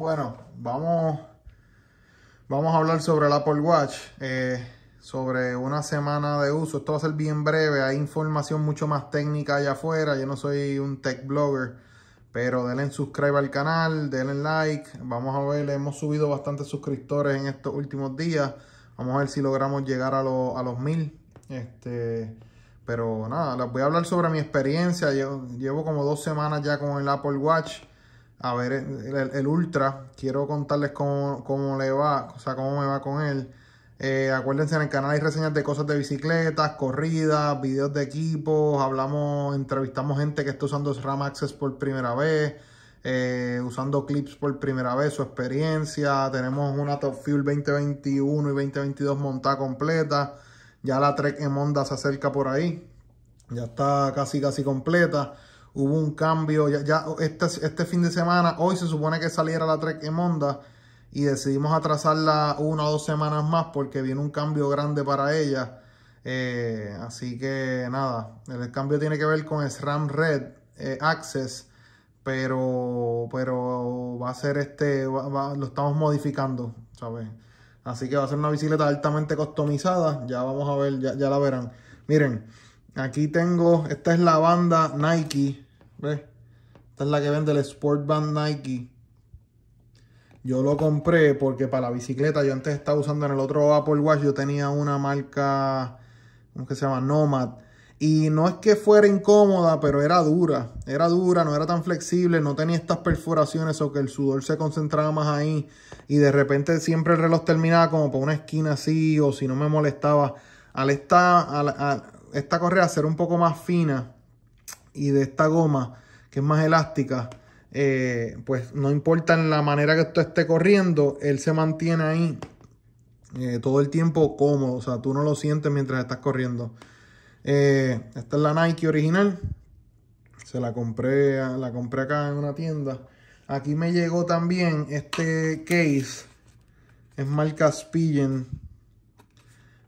Bueno, vamos, vamos a hablar sobre el Apple Watch, eh, sobre una semana de uso. Esto va a ser bien breve, hay información mucho más técnica allá afuera. Yo no soy un tech blogger, pero denle subscribe al canal, denle like. Vamos a ver, hemos subido bastantes suscriptores en estos últimos días. Vamos a ver si logramos llegar a, los mil. Este, pero nada, les voy a hablar sobre mi experiencia. Yo, llevo como dos semanas ya con el Apple Watch a ver el, Ultra. Quiero contarles cómo, le va, o sea, cómo me va con él. Eh, acuérdense, en el canal hay reseñas de cosas de bicicletas, corridas, videos de equipos. Hablamos, entrevistamos gente que está usando SRAM Access por primera vez. Eh, usando clips por primera vez, su experiencia. Tenemos una Top Fuel 2021 y 2022 montada completa. Ya la Trek en Honda se acerca por ahí. Ya está casi, casi completa hubo un cambio. Ya, este, este, fin de semana, hoy se supone que saliera la Trek en Honda y decidimos atrasarla una o dos semanas más porque viene un cambio grande para ella. Eh, así que nada, el cambio tiene que ver con SRAM Red eh, Access, pero, pero va a ser este, lo estamos modificando, ¿sabes? Así que va a ser una bicicleta altamente customizada, ya vamos a ver, ya, ya la verán. Miren, aquí tengo, esta es la banda Nike ¿Ves? Esta es la que vende el Sport band Nike. Yo lo compré porque para la bicicleta, yo antes estaba usando en el otro Apple Watch, yo tenía una marca, ¿cómo que se llama? Nomad. Y no es que fuera incómoda, pero era dura. Era dura, no era tan flexible, no tenía estas perforaciones o que el sudor se concentraba más ahí. Y de repente siempre el reloj terminaba como por una esquina así, o si no me molestaba. Al esta, esta correa ser un poco más fina, y de esta goma, que es más elástica, eh, pues no importa en la manera que tú esté corriendo, él se mantiene ahí eh, todo el tiempo cómodo. O sea, tú no lo sientes mientras estás corriendo. Eh, esta es la Nike original. Se la compré, la compré acá en una tienda. Aquí me llegó también este case. Es marca Spigen.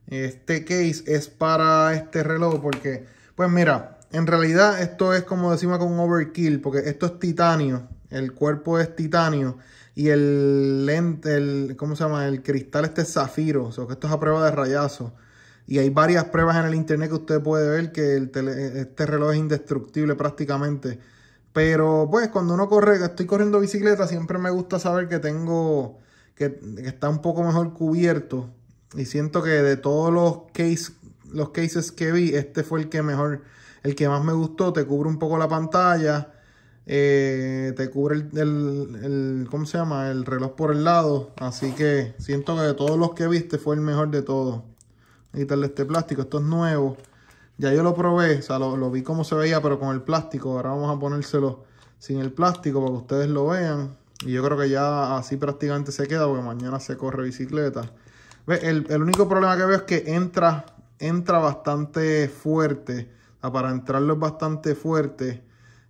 Este case es para este reloj porque, pues mira, en realidad esto es como decimos con overkill, porque esto es titanio, el cuerpo es titanio y el lente, el, ¿cómo se llama? El cristal este es zafiro, o sea, que esto es a prueba de rayazo. Y hay varias pruebas en el internet que usted puede ver que este reloj es indestructible prácticamente. Pero pues cuando uno corre, estoy corriendo bicicleta, siempre me gusta saber que tengo, que, está un poco mejor cubierto. Y siento que de todos los, los cases que vi, este fue el que mejor el que más me gustó, te cubre un poco la pantalla. Eh, te cubre el, ¿cómo se llama? El reloj por el lado. Así que siento que de todos los que viste fue el mejor de todos. Quitarle este plástico, esto es nuevo. Ya yo lo probé, o sea, lo, vi como se veía, pero con el plástico. Ahora vamos a ponérselo sin el plástico para que ustedes lo vean. Y yo creo que ya así prácticamente se queda porque mañana se corre bicicleta. El, el único problema que veo es que entra, entra bastante fuerte para entrarlo es bastante fuerte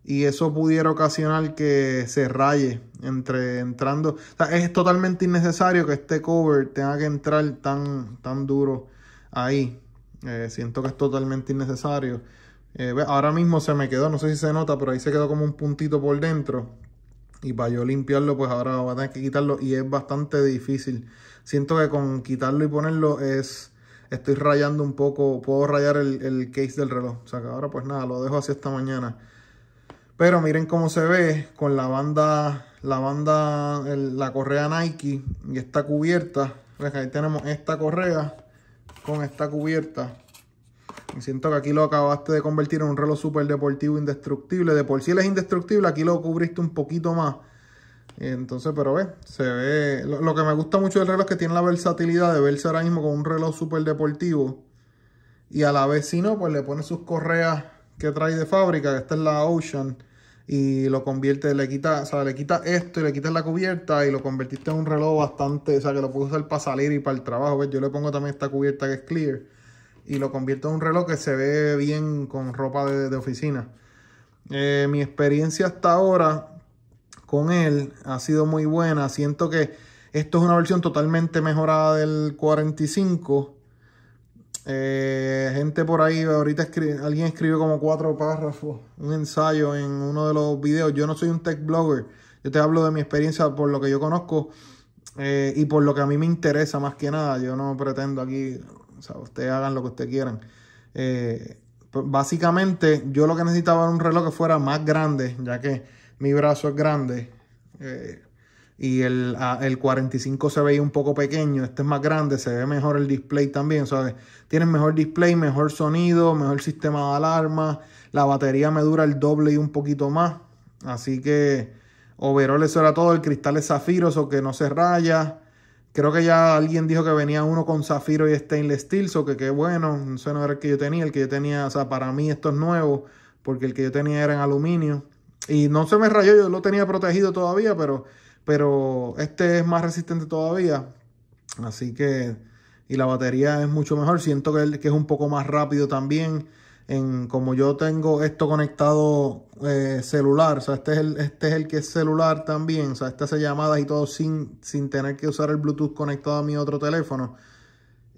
y eso pudiera ocasionar que se raye entre entrando. es totalmente innecesario que este cover tenga que entrar tan, tan duro ahí. Eh, siento que es totalmente innecesario. Eh, ahora mismo se me quedó, no sé si se nota, pero ahí se quedó como un puntito por dentro. Y para yo limpiarlo, pues ahora va a tener que quitarlo y es bastante difícil. Siento que con quitarlo y ponerlo es estoy rayando un poco, puedo rayar el, el case del reloj. O sea que ahora pues nada, lo dejo así esta mañana. Pero miren cómo se ve con la banda, la banda, la correa Nike y esta cubierta. que ahí tenemos esta correa con esta cubierta. Y siento que aquí lo acabaste de convertir en un reloj super deportivo e indestructible. De por sí él es indestructible, aquí lo cubriste un poquito más. Entonces, pero ve, se ve. Lo, que me gusta mucho del reloj es que tiene la versatilidad de verse ahora mismo con un reloj súper deportivo. Y a la vez, si no, pues le pone sus correas que trae de fábrica, que esta es la Ocean, y lo convierte, le quita, o sea, le quita esto y le quitas la cubierta y lo convertiste en un reloj bastante, o sea, que lo puedes usar para salir y para el trabajo. Yo le pongo también esta cubierta que es clear y lo convierto en un reloj que se ve bien con ropa de, oficina. Eh, mi experiencia hasta ahora con él ha sido muy buena. Siento que esto es una versión totalmente mejorada del 45. Eh, gente por ahí, ahorita alguien escribe como cuatro párrafos, un ensayo en uno de los videos. Yo no soy un tech blogger, yo te hablo de mi experiencia por lo que yo conozco eh, y por lo que a mí me interesa más que nada. Yo no pretendo aquí, o sea, ustedes hagan lo que ustedes quieran. Eh, pues básicamente, yo lo que necesitaba era un reloj que fuera más grande, ya que mi brazo es grande eh, y el, 45 se veía un poco pequeño, este es más grande, se ve mejor el display también, ¿sabes? tienen mejor display, mejor sonido, mejor sistema de alarma, la batería me dura el doble y un poquito más, así que overall eso era todo, el cristal es zafiro, o que no se raya. Creo que ya alguien dijo que venía uno con zafiro y stainless steel, so que qué bueno, no sé, no era el que yo tenía, el que yo tenía, o sea, para mí esto es nuevo, porque el que yo tenía era en aluminio. Y no se me rayó, yo lo tenía protegido todavía, pero, pero este es más resistente todavía. Así que, y la batería es mucho mejor. Siento que, que es un poco más rápido también. En, como yo tengo esto conectado eh, celular, o sea, este es, el, este es el que es celular también, o sea, este hace llamadas y todo sin, sin tener que usar el Bluetooth conectado a mi otro teléfono,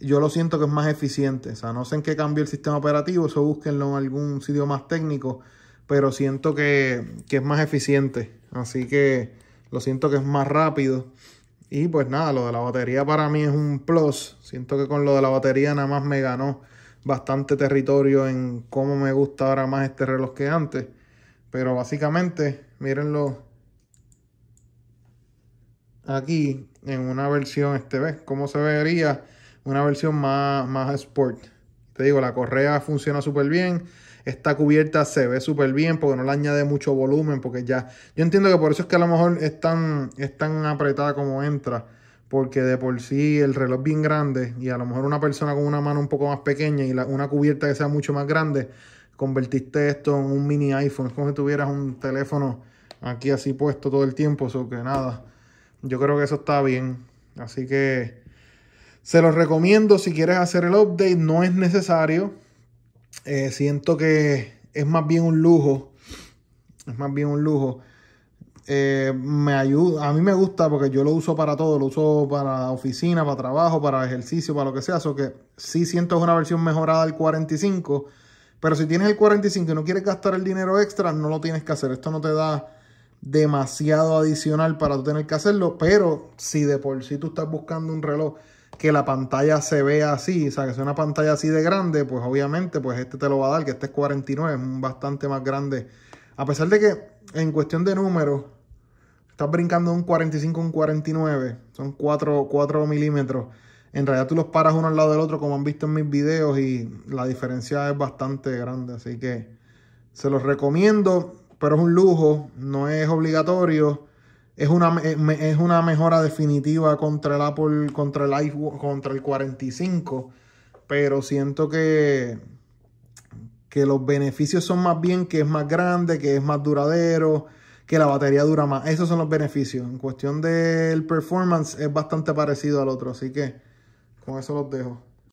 yo lo siento que es más eficiente, o sea, no sé en qué cambio el sistema operativo, eso búsquenlo en algún sitio más técnico, pero siento que, es más eficiente. Así que lo siento que es más rápido. Y pues nada, lo de la batería para mí es un plus. Siento que con lo de la batería nada más me ganó bastante territorio en cómo me gusta ahora más este reloj que antes. Pero básicamente, mírenlo aquí en una versión, este ves, cómo se vería una versión más, más sport. Te digo, la correa funciona súper bien. Esta cubierta se ve súper bien porque no le añade mucho volumen. Porque ya. Yo entiendo que por eso es que a lo mejor es tan, apretada como entra. Porque de por sí el reloj bien grande. Y a lo mejor una persona con una mano un poco más pequeña y una cubierta que sea mucho más grande. Convertiste esto en un mini iPhone. Es como si tuvieras un teléfono aquí así puesto todo el tiempo. Eso que nada. Yo creo que eso está bien. Así que. Se los recomiendo si quieres hacer el update, no es necesario. Eh, siento que es más bien un lujo. Es más bien un lujo. Eh, me ayuda, a mí me gusta porque yo lo uso para todo, lo uso para oficina, para trabajo, para ejercicio, para lo que sea, eso que sí siento es una versión mejorada del 45, pero si tienes el 45 y no quieres gastar el dinero extra, no lo tienes que hacer, esto no te da demasiado adicional para tú tener que hacerlo, pero si de por sí tú estás buscando un reloj que la pantalla se vea así, o sea, que sea una pantalla así de grande, pues obviamente, pues este te lo va a dar, que este es 49, es bastante más grande. A pesar de que en cuestión de números, estás brincando de un 45 a un 49, son 4, 4 milímetros. En realidad tú los paras uno al lado del otro, como han visto en mis videos, y la diferencia es bastante grande, así que se los recomiendo, pero es un lujo, no es obligatorio es una, es una mejora definitiva contra el Apple, contra el iPhone, contra el 45, pero siento que, que los beneficios son más bien que es más grande, que es más duradero, que la batería dura más. Esos son los beneficios. En cuestión del performance es bastante parecido al otro, así que con eso los dejo.